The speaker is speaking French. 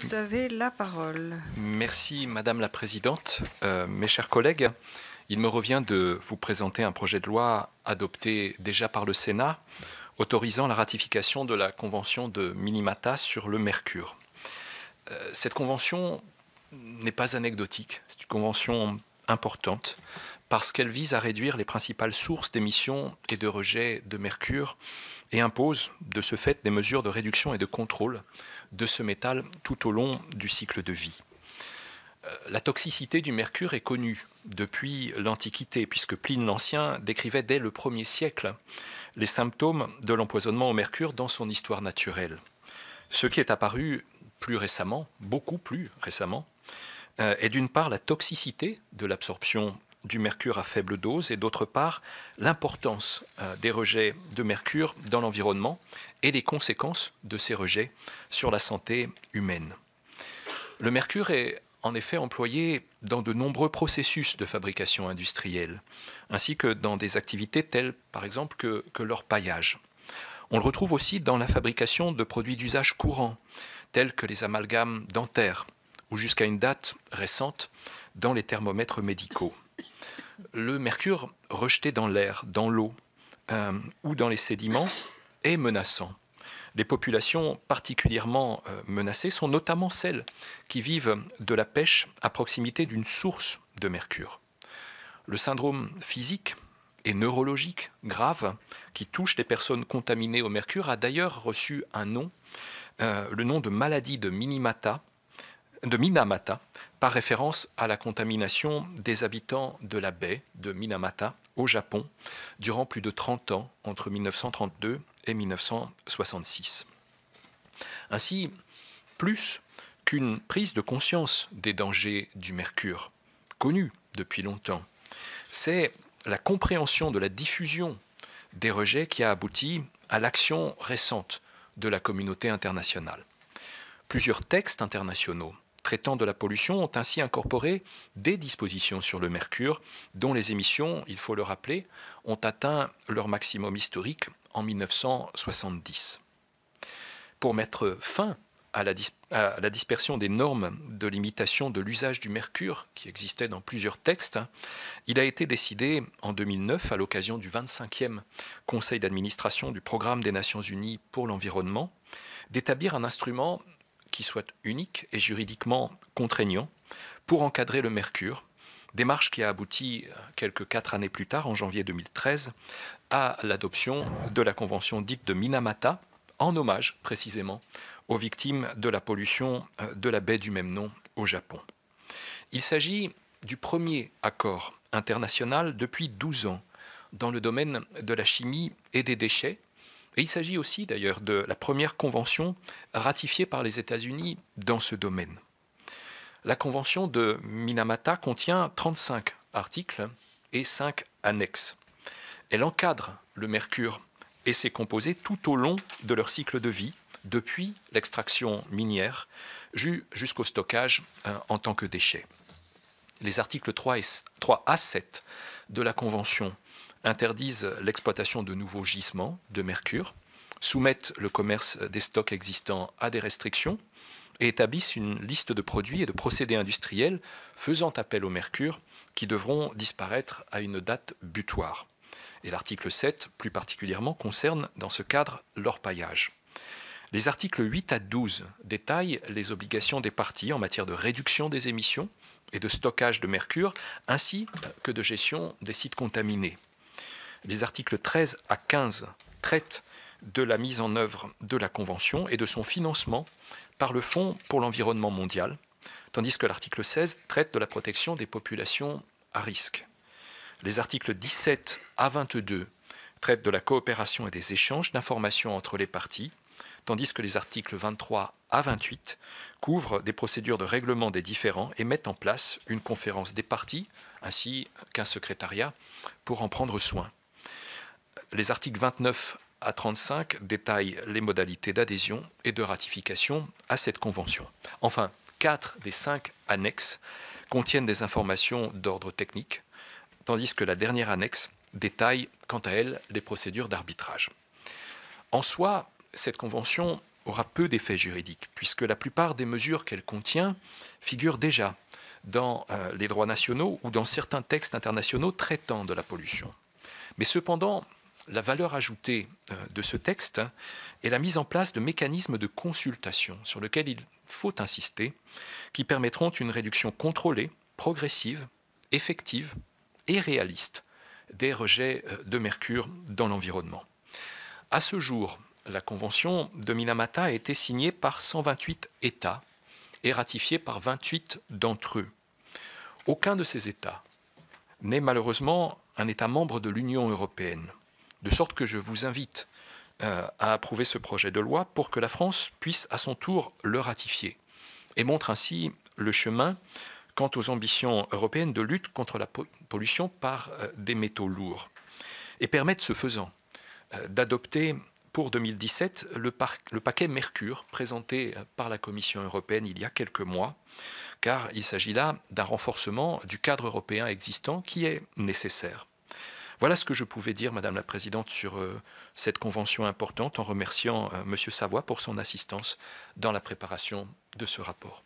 Vous avez la parole. Merci, Madame la Présidente. Euh, mes chers collègues, il me revient de vous présenter un projet de loi adopté déjà par le Sénat autorisant la ratification de la Convention de Minimata sur le mercure. Euh, cette convention n'est pas anecdotique, c'est une convention importante parce qu'elle vise à réduire les principales sources d'émissions et de rejets de mercure et impose de ce fait des mesures de réduction et de contrôle de ce métal tout au long du cycle de vie. Euh, la toxicité du mercure est connue depuis l'Antiquité, puisque Pline l'Ancien décrivait dès le 1er siècle les symptômes de l'empoisonnement au mercure dans son histoire naturelle. Ce qui est apparu plus récemment, beaucoup plus récemment, euh, est d'une part la toxicité de l'absorption du mercure à faible dose et d'autre part l'importance euh, des rejets de mercure dans l'environnement et les conséquences de ces rejets sur la santé humaine. Le mercure est en effet employé dans de nombreux processus de fabrication industrielle, ainsi que dans des activités telles par exemple que, leur paillage. On le retrouve aussi dans la fabrication de produits d'usage courant, tels que les amalgames dentaires, ou jusqu'à une date récente, dans les thermomètres médicaux le mercure rejeté dans l'air, dans l'eau euh, ou dans les sédiments est menaçant. Les populations particulièrement euh, menacées sont notamment celles qui vivent de la pêche à proximité d'une source de mercure. Le syndrome physique et neurologique grave qui touche les personnes contaminées au mercure a d'ailleurs reçu un nom, euh, le nom de maladie de, de Minamata, par référence à la contamination des habitants de la baie de Minamata au Japon durant plus de 30 ans entre 1932 et 1966. Ainsi, plus qu'une prise de conscience des dangers du mercure, connu depuis longtemps, c'est la compréhension de la diffusion des rejets qui a abouti à l'action récente de la communauté internationale. Plusieurs textes internationaux, traitant de la pollution ont ainsi incorporé des dispositions sur le mercure, dont les émissions, il faut le rappeler, ont atteint leur maximum historique en 1970. Pour mettre fin à la, la dispersion des normes de limitation de l'usage du mercure, qui existait dans plusieurs textes, il a été décidé en 2009, à l'occasion du 25e Conseil d'administration du Programme des Nations Unies pour l'environnement, d'établir un instrument qui soit unique et juridiquement contraignant pour encadrer le mercure, démarche qui a abouti euh, quelques quatre années plus tard, en janvier 2013, à l'adoption de la convention dite de Minamata, en hommage précisément aux victimes de la pollution euh, de la baie du même nom au Japon. Il s'agit du premier accord international depuis 12 ans dans le domaine de la chimie et des déchets il s'agit aussi d'ailleurs de la première convention ratifiée par les États-Unis dans ce domaine. La convention de Minamata contient 35 articles et 5 annexes. Elle encadre le mercure et ses composés tout au long de leur cycle de vie, depuis l'extraction minière jusqu'au stockage euh, en tant que déchet. Les articles 3, et, à 7 de la Convention interdisent l'exploitation de nouveaux gisements de mercure, soumettent le commerce des stocks existants à des restrictions et établissent une liste de produits et de procédés industriels faisant appel au mercure qui devront disparaître à une date butoir. Et l'article 7, plus particulièrement, concerne dans ce cadre leur paillage. Les articles 8 à 12 détaillent les obligations des parties en matière de réduction des émissions et de stockage de mercure, ainsi que de gestion des sites contaminés. Les articles 13 à 15 traitent de la mise en œuvre de la Convention et de son financement par le Fonds pour l'environnement mondial, tandis que l'article 16 traite de la protection des populations à risque. Les articles 17 à 22 traitent de la coopération et des échanges d'informations entre les parties, tandis que les articles 23 à 28 couvrent des procédures de règlement des différends et mettent en place une conférence des parties ainsi qu'un secrétariat pour en prendre soin les articles 29 à 35 détaillent les modalités d'adhésion et de ratification à cette convention. Enfin, quatre des cinq annexes contiennent des informations d'ordre technique, tandis que la dernière annexe détaille, quant à elle, les procédures d'arbitrage. En soi, cette convention aura peu d'effets juridiques, puisque la plupart des mesures qu'elle contient figurent déjà dans euh, les droits nationaux ou dans certains textes internationaux traitant de la pollution. Mais cependant, la valeur ajoutée euh, de ce texte est la mise en place de mécanismes de consultation sur lesquels il faut insister, qui permettront une réduction contrôlée, progressive, effective et réaliste des rejets euh, de mercure dans l'environnement. À ce jour, la Convention de Minamata a été signée par 128 États et ratifiée par 28 d'entre eux. Aucun de ces États n'est malheureusement un État membre de l'Union européenne. De sorte que je vous invite euh, à approuver ce projet de loi pour que la France puisse à son tour le ratifier et montre ainsi le chemin quant aux ambitions européennes de lutte contre la pollution par euh, des métaux lourds et permettre ce faisant euh, d'adopter pour 2017 le, paquet Mercure présenté par la Commission européenne il y a quelques mois, car il s'agit là d'un renforcement du cadre européen existant qui est nécessaire. Voilà ce que je pouvais dire, Madame la Présidente, sur euh, cette convention importante, en remerciant euh, Monsieur M. Savoie pour son assistance dans la préparation de ce rapport.